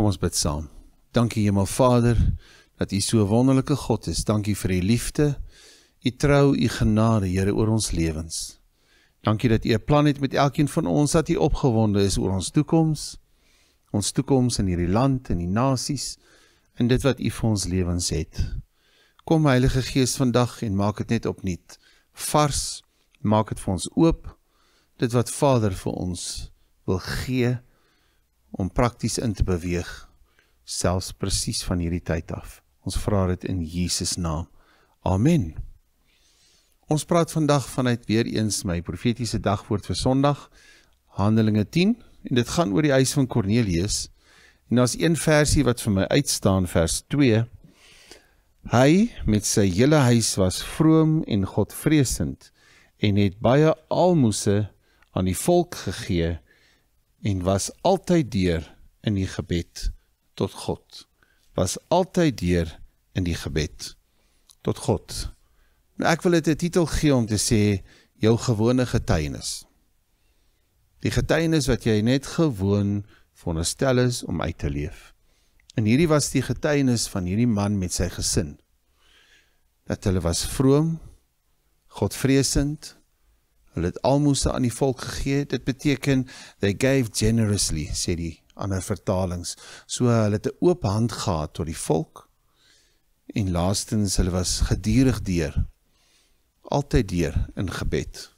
Kom ons bid saam. Dankie Hemel Vader dat U so 'n wonderlike God is. Dankie vir U liefde, U trou, U genade, Here oor ons lewens. Dankie dat U 'n plan het met elkeen van ons dat U opgewonde is oor ons toekoms. Ons toekoms in hierdie land en die nasies en dit wat U vir ons lewens het. Kom Heilige Gees vandag en maak dit net opnuut vars. Maak dit vir ons oop. Dit wat Vader vir ons wil gee om prakties in te beweeg selfs presies van hierdie tyd af. Ons vra dit in Jesus naam. Amen. Ons praat vandag vanuit weer eens my profetiese dagwoord vir Sondag, Handelinge 10 en dit gaan oor die huis van Kornelius. En daar's een versie wat vir my uitstaan, vers 2. Hy met sy hele huis was vroom en godvreesend en het baie almoses aan die volk gegee en was altyd deur in die gebed tot God. Was altyd deur in die gebed tot God. Nou, ek wil dit 'n titel gee om te sê jou gewone getuienis. Die getuienis wat jy net gewoon veronderstel is om uit te leef. En hierdie was die getuienis van hierdie man met sy gesin. Dat hulle was vroom, Godvreesend, Hulle het almoes aan die volk gegee. Dit beteken they gave generously, sê die ander vertalings. So hulle het 'n oop hand gehad tot die volk. En laastens, hulle was gedurig deur altyd deur in gebed.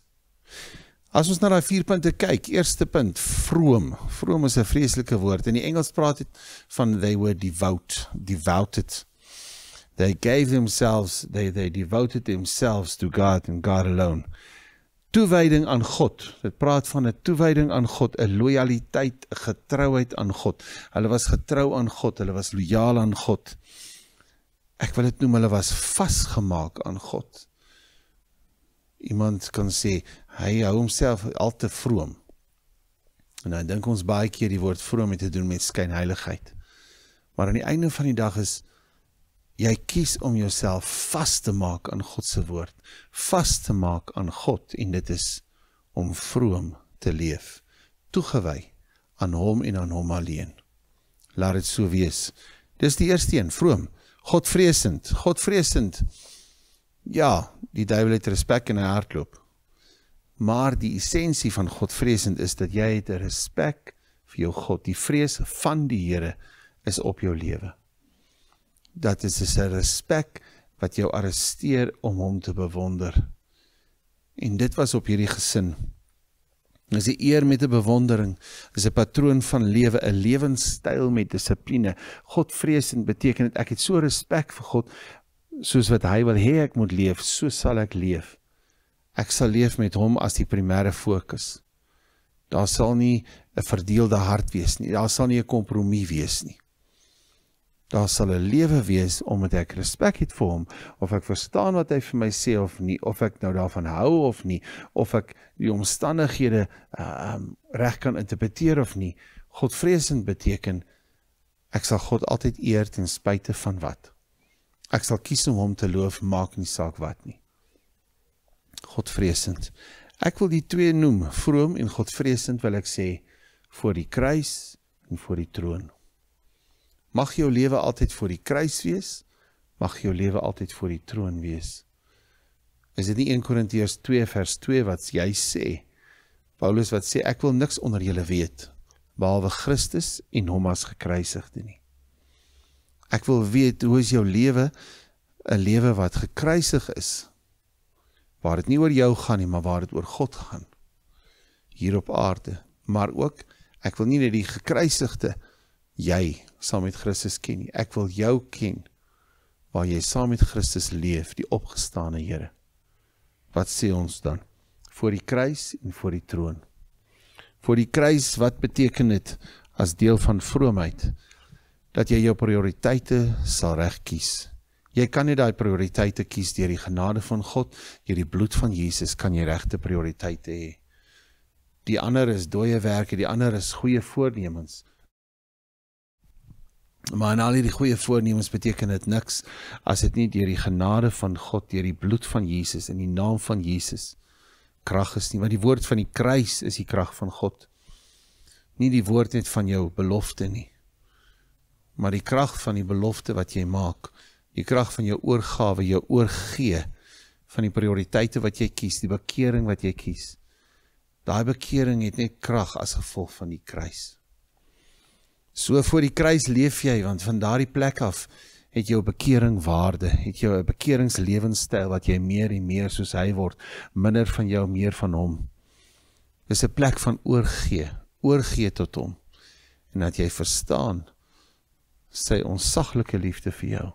As ons na daai vier punte kyk, eerste punt, vroom. Vroom is 'n vreeslike woord. In die Engels praat dit van they were devout, devoted. They gave themselves, they they devoted themselves to God and God alone toewyding aan God. Dit praat van 'n toewyding aan God, 'n loyaliteit, 'n getrouheid aan God. Hulle was getrou aan God, hulle was lojaal aan God. Ek wil dit noem hulle was vasgemaak aan God. Iemand kan sê hy hou homself al te vroom. En dan dink ons baie keer die woord vroom het te doen met skynheiligheid. Maar aan die einde van die dag is jy kies om jouself vas te maak aan God se woord, vas te maak aan God en dit is om vroom te leef, toegewy aan hom en aan hom alleen. Laat dit so wees. Dis die eerste een, vroom, Godvreesend, Godvreesend. Ja, die duiwel het respek in hy hartloop. Maar die essensie van Godvreesend is dat jy het 'n respek vir jou God. Die vrees van die Here is op jou lewe dat dit is 'n respek wat jou arresteer om hom te bewonder. En dit was op hierdie gesin. Dis 'n eer met 'n bewondering, dis 'n patroon van lewe, 'n lewenstyl met dissipline. Godvreesend beteken dit ek het so respek vir God soos wat hy wil hê ek moet leef, so sal ek leef. Ek sal leef met hom as die primêre fokus. Daar sal nie 'n verdeelde hart wees nie. Daar sal nie 'n kompromie wees nie daar sal 'n lewe wees omdat ek respek het vir hom of ek verstaan wat hy vir my sê of nie of ek nou daarvan hou of nie of ek die omstandighede ehm uh, reg kan interpreteer of nie godvreesend beteken ek sal God altyd eer ten spyte van wat ek sal kies om hom te loof maak nie saak wat nie godvreesend ek wil die twee noem vroom en godvreesend wil ek sê voor die kruis en voor die troon Mag jou lewe altyd voor die kruis wees. Mag jou lewe altyd voor die troon wees. Is dit nie 1 Korintiërs 2 vers 2 wat jy sê? Paulus wat sê ek wil niks onder julle weet behalwe Christus en hom as gekruisigde nie. Ek wil weet hoe is jou lewe 'n lewe wat gekruisig is waar dit nie oor jou gaan nie, maar waar dit oor God gaan hier op aarde. Maar ook ek wil nie net die gekruisigde jy saam met Christus ken nie. Ek wil jou ken waar jy saam met Christus leef, die opgestane Here. Wat sê ons dan? Voor die kruis en voor die troon. Voor die kruis wat beteken dit as deel van vroomheid dat jy jou prioriteite sal reg kies. Jy kan nie daai prioriteite kies deur die genade van God, deur die bloed van Jesus kan jy regte prioriteite hê. Die ander is dooie werke, die ander is goeie voornemens, Maar al die goeie voornemens beteken dit niks as dit nie deur die genade van God, deur die bloed van Jesus in die naam van Jesus krag is nie. Want die woord van die kruis is die krag van God. Nie die woord net van jou belofte nie. Maar die krag van die belofte wat jy maak, die krag van jou oorgawe, jou oorgee van die prioriteite wat jy kies, die bekering wat jy kies. Daai bekering het net krag as gevolg van die kruis. So voor die kruis leef jy want van daardie plek af het jou bekering waarde, het jou 'n bekeringslewenstyl wat jy meer en meer soos hy word, minder van jou, meer van hom. Dis 'n plek van oorgee, oorgee tot hom. En dat jy verstaan sy onsaglike liefde vir jou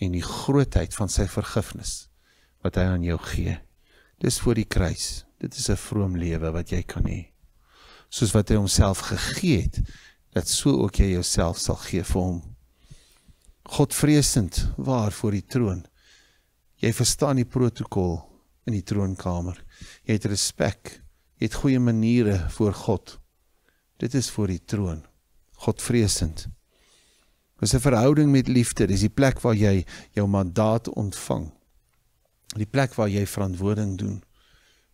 en die grootheid van sy vergifnis wat hy aan jou gee. Dis voor die kruis. Dit is 'n vroom lewe wat jy kan hê. Soos wat hy homself gegee het dat so ook jy jouself sal gee vir hom. God vreesend waar voor die troon. Jy verstaan die protokol in die troonkamer. Jy het respek. Jy het goeie maniere voor God. Dit is voor die troon. God vreesend. Dis 'n verhouding met liefde. Dis die plek waar jy jou mandaat ontvang. Die plek waar jy verantwoording doen.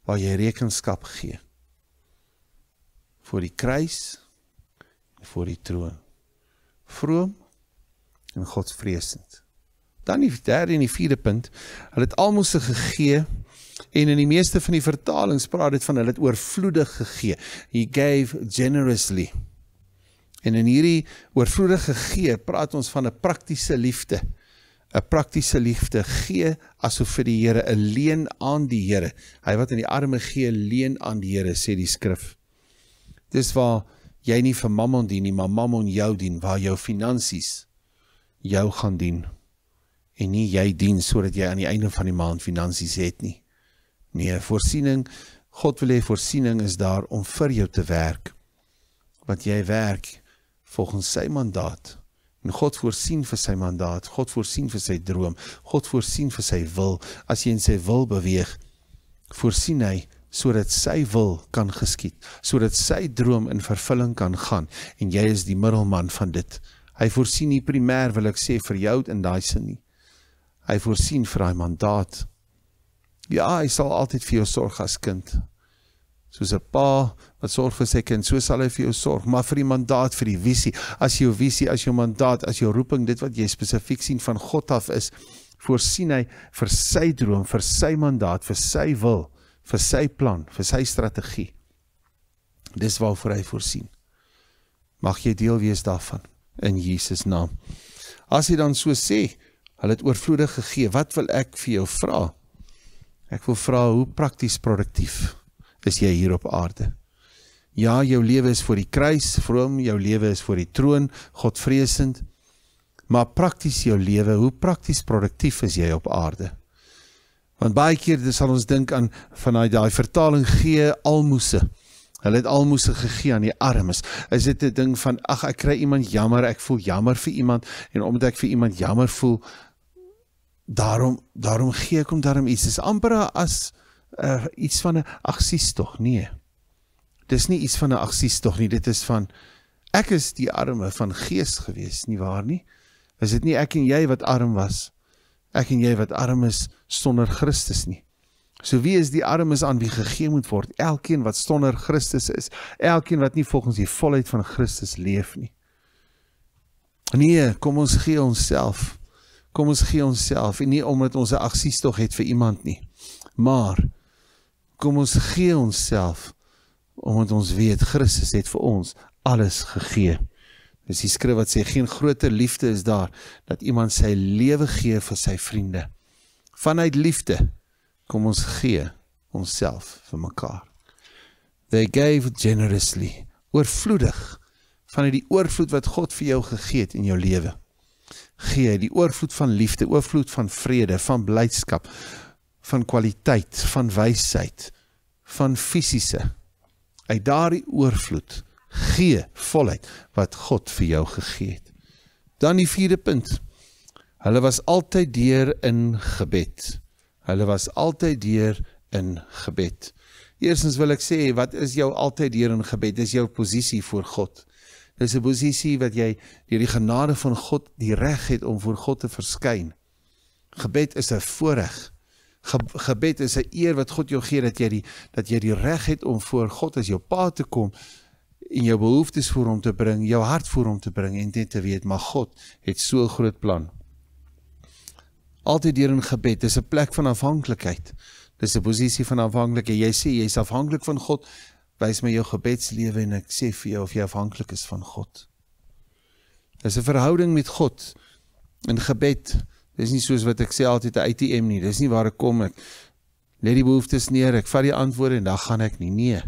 Waar jy rekenskap gee. Voor die kruis, voor die troon. Vroom en godsvreesend. Dan die derde en die vierde punt, hulle het almoes gegee en in die meeste van die vertalings praat dit van hulle het oorvloedig gegee. He gave generously. En in hierdie oorvloedig gegee praat ons van 'n praktiese liefde. 'n praktiese liefde gee asof vir die Here 'n leen aan die Here. Hy wat in die arme gee, leen aan die Here sê die skrif. Dis waar jy nie vir Mammon dien nie, maar Mammon jou dien waar jou finansies jou gaan dien en nie jy dien sodat jy aan die einde van die maand finansies het nie. Nee, voorsiening, God wil hê voorsiening is daar om vir jou te werk. Want jy werk volgens sy mandaat. En God voorsien vir sy mandaat, God voorsien vir sy droom, God voorsien vir sy wil. As jy in sy wil beweeg, voorsien hy sodat sy wil kan geskied, sodat sy droom in vervulling kan gaan en jy is die middelman van dit. Hy voorsien nie primêr wil ek sê vir jou in daai sin nie. Hy voorsien vir daai mandaat. Ja, hy sal altyd vir jou sorg as kind. Soos 'n pa wat sorg vir sy kind, so sal hy vir jou sorg, maar vir die mandaat, vir die visie, as jou visie, as jou mandaat, as jou roeping, dit wat jy spesifiek sien van God af is, voorsien hy vir sy droom, vir sy mandaat, vir sy wil vir sy plan, vir sy strategie. Dis waarvoor hy voorsien. Mag jy deel wees daarvan in Jesus naam. As hy dan so sê, hulle het oorvloedig gegee. Wat wil ek vir jou vra? Ek wil vra hoe prakties produktief is jy hier op aarde? Ja, jou lewe is vir die kruis, vroom, jou lewe is vir die troon, Godvreesend. Maar prakties jou lewe, hoe prakties produktief is jy op aarde? Want baie keer dis sal ons dink aan van daai daai vertaling gee almoses. Hulle het almoses gegee aan die armes. Is dit 'n ding van ag ek kry iemand jammer, ek voel jammer vir iemand en omdat ek vir iemand jammer voel, daarom daarom gee ek hom daarom iets. Dis amper as uh, iets van 'n agsies tog. Nee. Dis nie iets van 'n agsies tog nie. Dit is van ek is die arme van gees gewees, nie waar nie? Is dit nie ek en jy wat arm was? ek en jy wat arm is sonder Christus nie. So wie is die armes aan wie gegee moet word? Elkeen wat sonder Christus is, elkeen wat nie volgens die volheid van Christus leef nie. Nee, kom ons gee onsself. Kom ons gee onsself en nie omdat ons 'n aksies tog het vir iemand nie. Maar kom ons gee onsself omdat ons weet Christus het vir ons alles gegee. Dis die skrif wat sê geen groter liefde is daar dat iemand sy lewe gee vir sy vriende. Vanuit liefde kom ons gee onsself vir mekaar. They gave generously, oorvloedig vanuit die oorvloed wat God vir jou gegee het in jou lewe. Gee die oorvloed van liefde, oorvloed van vrede, van blydskap, van kwaliteit, van wysheid, van fisiese. Uit daardie oorvloed gee volheid wat God vir jou gegee het. Dan die vierde punt. Hulle was altyd deur in gebed. Hulle was altyd deur in gebed. Eerstens wil ek sê wat is jou altyd deur in gebed? Dis jou posisie voor God. Dis 'n posisie wat jy deur die genade van God die reg het om voor God te verskyn. Gebed is 'n voorreg. Ge gebed is 'n eer wat God jou gee dat jy die dat jy die reg het om voor God as jou pa te kom en jou behoeftes voor hom te bring, jou hart voor hom te bring en net te weet maar God het so 'n groot plan. Altyd deur in gebed, dis 'n plek van afhanklikheid. Dis 'n posisie van afhanklikheid. Jy sê jy's afhanklik van God. Wys my jou gebedslewe en ek sê vir jou of jy afhanklik is van God. Dis 'n verhouding met God in gebed. Dis nie soos wat ek sê altyd 'n ATM nie. Dis nie waar ek kom ek lê die behoeftes neer, ek vat die antwoorde en dan gaan ek nie. Nee.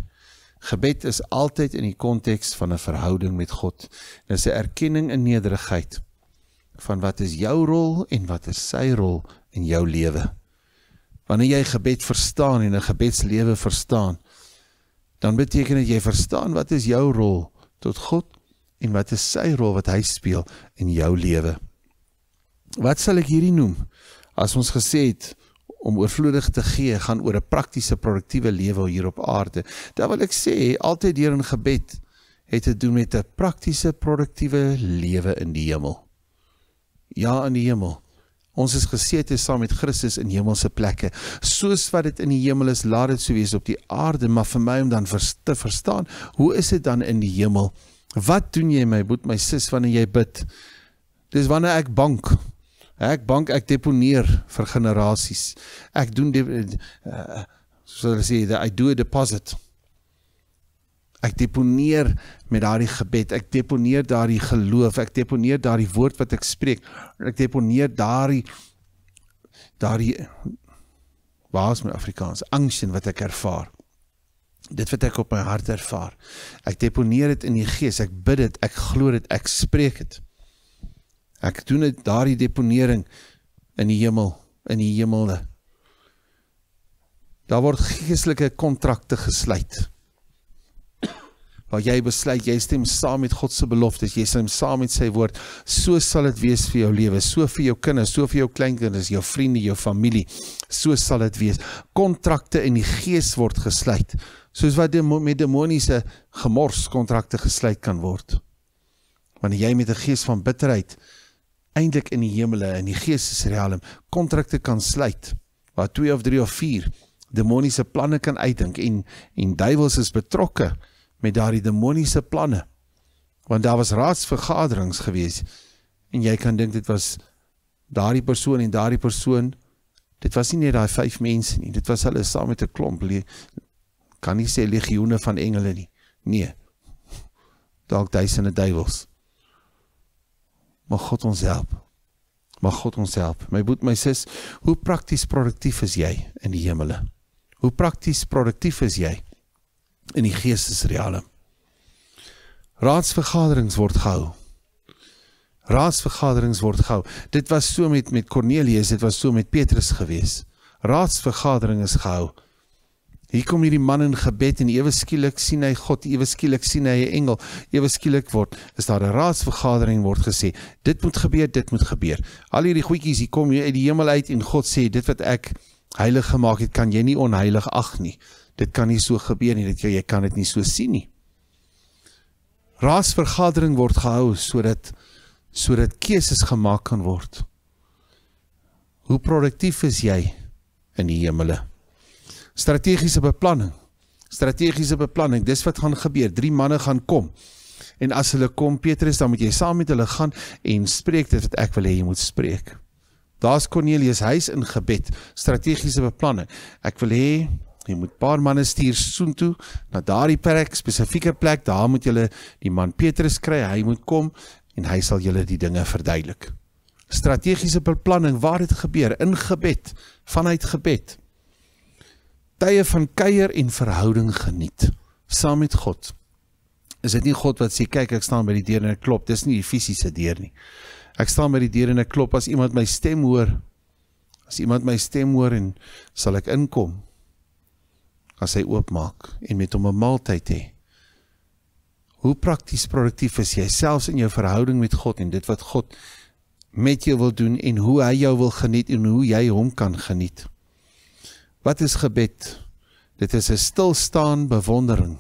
Gebed is altyd in die konteks van 'n verhouding met God. Dit is 'n erkenning in nederigheid van wat is jou rol en wat is sy rol in jou lewe. Wanneer jy gebed verstaan en 'n gebedslewe verstaan, dan beteken dit jy verstaan wat is jou rol tot God en wat is sy rol wat hy speel in jou lewe. Wat sal ek hierdie noem? As ons gesê het om oorvloedig te gee gaan oor 'n praktiese produktiewe lewe hier op aarde. Daar wil ek sê altyd deur in gebed het te doen met 'n praktiese produktiewe lewe in die hemel. Ja, in die hemel. Ons is gesete saam met Christus in hemelse plekke. Soos wat dit in die hemel is, laat dit sou wees op die aarde, maar vir my om dan te verstaan, hoe is dit dan in die hemel? Wat doen jy my, boet my sis wanneer jy bid? Dis wanneer ek bank Ek bank, ek deponeer vir generasies. Ek doen die uh, eh, soos hulle sê, the, I do a deposit. Ek deponeer met daardie gebed, ek deponeer daardie geloof, ek deponeer daardie woord wat ek spreek. Ek deponeer daardie daardie waas met Afrikaans, angsien wat ek ervaar. Dit wat ek op my hart ervaar. Ek deponeer dit in die gees, ek bid dit, ek glo dit, ek spreek dit. Ek doen dit daardie deponering in die hemel, in die hemele. Daar word geestelike kontrakte gesluit. Waar jy besluit jy stem saam met God se beloftes, jy stem saam met sy woord, so sal dit wees vir jou lewe, so vir jou kinders, so vir jou kleinkinders, jou vriende, jou familie. So sal dit wees. Kontrakte in die gees word gesluit, soos wat met demoniese gemors kontrakte gesluit kan word. Wanneer jy met 'n gees van bitterheid eintlik in die hemele en die geestesriem kontrakte kan sluit waar 2 of 3 of 4 demoniese planne kan uitdink en en duiwels is betrokke met daardie demoniese planne want daar was raadsvergaderings geweest en jy kan dink dit was daardie persoon en daardie persoon dit was nie net daai vyf mense nie dit was hulle saam met 'n klomp kan nie sê legioene van engele nie nee dalk duisende duiwels Mag God ons help. Mag God ons help. My boet, my sis, hoe prakties produktief is jy in die hemele? Hoe prakties produktief is jy in die geestesreale? Raadsvergaderings word gehou. Raadsvergaderings word gehou. Dit was so met met Cornelius, dit was so met Petrus geweest. Raadsvergaderings gehou. Hier kom hierdie man in gebed en ewe skielik sien hy God, ewe skielik sien hy 'n engel, ewe skielik word is daar 'n raadsvergadering word gesê, dit moet gebeur, dit moet gebeur. Al hierdie goedjies hier kom uit die hemel uit en God sê dit wat ek heilig gemaak het, kan jy nie onheilig ag nie. Dit kan nie so gebeur nie, dit jy, jy kan dit nie so sien nie. Raadsvergadering word gehou sodat sodat keuses gemaak kan word. Hoe produktief is jy in die hemele? strategiese beplanning. Strategiese beplanning, dis wat gaan gebeur. Drie manne gaan kom. En as hulle kom, Petrus, dan moet jy saam met hulle gaan en spreek dit wat ek wil hê jy moet spreek. Daar's Cornelius huis in gebed, strategiese beplanning. Ek wil hê jy moet paar manne stuur soontoe na daardie plek, spesifieke plek, daar moet jy die man Petrus kry, hy moet kom en hy sal julle die dinge verduidelik. Strategiese beplanning, waar dit gebeur in gebed, vanuit gebed tye van kuier en verhouding geniet saam met God. Is dit nie God wat sê kyk ek staan by die deur en ek klop, dis nie die fisiese deur nie. Ek staan by die deur en ek klop as iemand my stem hoor. As iemand my stem hoor en sal ek inkom. As hy oopmaak en met hom 'n maaltyd hê. Hoe prakties produktief is jy selfs in jou verhouding met God en dit wat God met jou wil doen en hoe hy jou wil geniet en hoe jy hom kan geniet. Wat is gebed? Dit is 'n stil staan bewondering.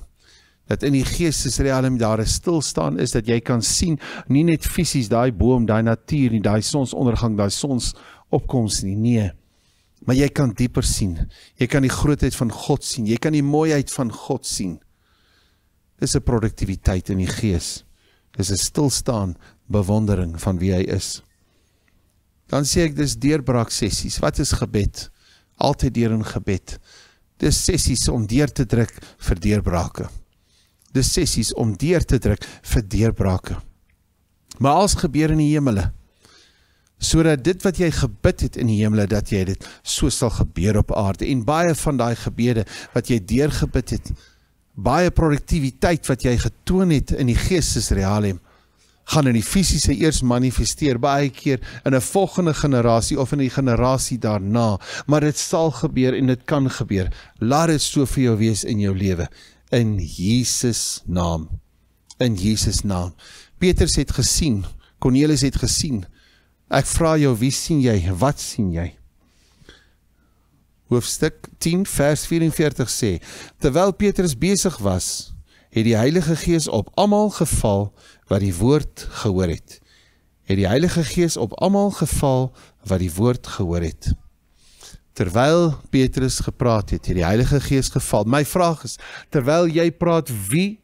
Dat in die geestesriem daar 'n stil staan is dat jy kan sien nie net fisies daai boom, daai natuur en daai sonsondergang, daai sonsopkoms nie. Nee. Maar jy kan dieper sien. Jy kan die grootheid van God sien. Jy kan die mooiheid van God sien. Dis 'n produktiwiteit in die gees. Dis 'n stil staan bewondering van wie hy is. Dan sê ek dis deurbraak sessies. Wat is gebed? altyd deur in gebed. Dis sessies om deur te druk vir deurbrake. Dis sessies om deur te druk vir deurbrake. Maar alles gebeur in die hemele. Sodat dit wat jy gebid het in die hemele dat jy dit so sal gebeur op aarde en baie van daai gebede wat jy deurgebid het, baie produktiwiteit wat jy getoon het in die geestesreal hemel gaan in die fisiese eers manifesteer baie keer in 'n volgende generasie of in die generasie daarna, maar dit sal gebeur en dit kan gebeur. Laat dit so vir jou wees in jou lewe in Jesus naam. In Jesus naam. Petrus het gesien, Cornelius het gesien. Ek vra jou, wie sien jy? Wat sien jy? Hoofstuk 10 vers 44 sê: Terwyl Petrus besig was het die Heilige Gees op almal geval wat die woord gehoor het. Het die Heilige Gees op almal geval wat die woord gehoor het. Terwyl Petrus gepraat het, het die Heilige Gees geval. My vraag is, terwyl jy praat, wie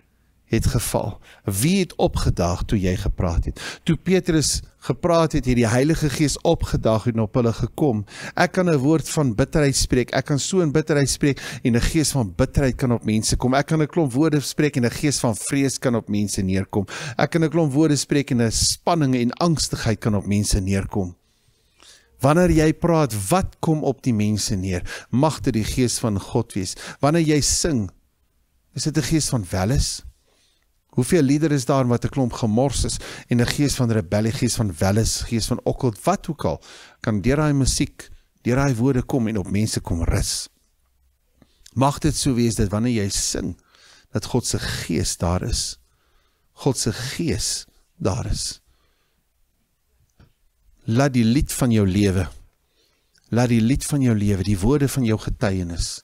het geval? Wie het opgedag toe jy gepraat het? Toe Petrus gepraat het, het die Heilige Gees opgedag en op hulle gekom. Ek kan 'n woord van bitterheid spreek. Ek kan so in bitterheid spreek en 'n gees van bitterheid kan op mense kom. Ek kan 'n klomp woorde spreek en 'n gees van vrees kan op mense neerkom. Ek kan 'n klomp woorde spreek en 'n spanning en angstigheid kan op mense neerkom. Wanneer jy praat, wat kom op die mense neer? Mag dit die gees van God wees. Wanneer jy sing, is dit 'n gees van welis? Hoeveel leiers is daar wat 'n klomp gemors is en 'n gees van rebellie, gees van welis, gees van okkult, wat ook al, kan deur daai musiek, deur daai woorde kom en op mense kom rus. Mag dit so wees dat wanneer jy sing, dat God se gees daar is. God se gees daar is. Laat die lied van jou lewe. Laat die lied van jou lewe, die woorde van jou getuienis,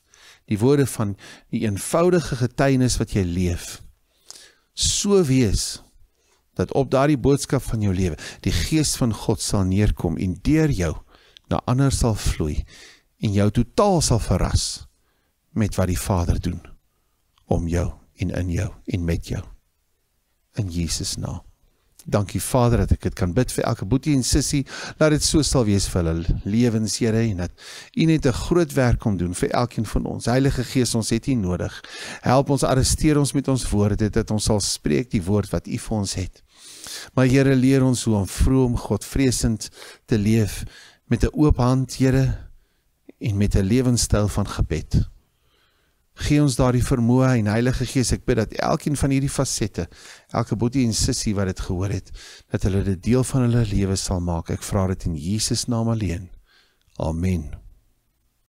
die woorde van die eenvoudige getuienis wat jy leef so wees dat op daardie boodskap van jou lewe die gees van God sal neerkom en deur jou na ander sal vloei en jou totaal sal verras met wat die Vader doen om jou en in jou en met jou in Jesus naam Dankie Vader dat ek dit kan bid vir elke boetie en sussie dat dit so sal wees vir hulle lewens Here en dat U net 'n groot werk kom doen vir elkeen van ons. Heilige Gees, ons het U nodig. Help ons arresteer ons met ons woorde dat ons sal spreek die woord wat U vir ons het. Maar Here leer ons hoe om vroom Godvreesend te leef met 'n oop hand, Here, en met 'n lewenstyl van gebed gee ons daardie vermoë en Heilige Gees, ek bid dat elkeen van hierdie fasette, elke boetie en sussie wat dit gehoor het, dat hulle dit deel van hulle lewe sal maak. Ek vra dit in Jesus naam alleen. Amen.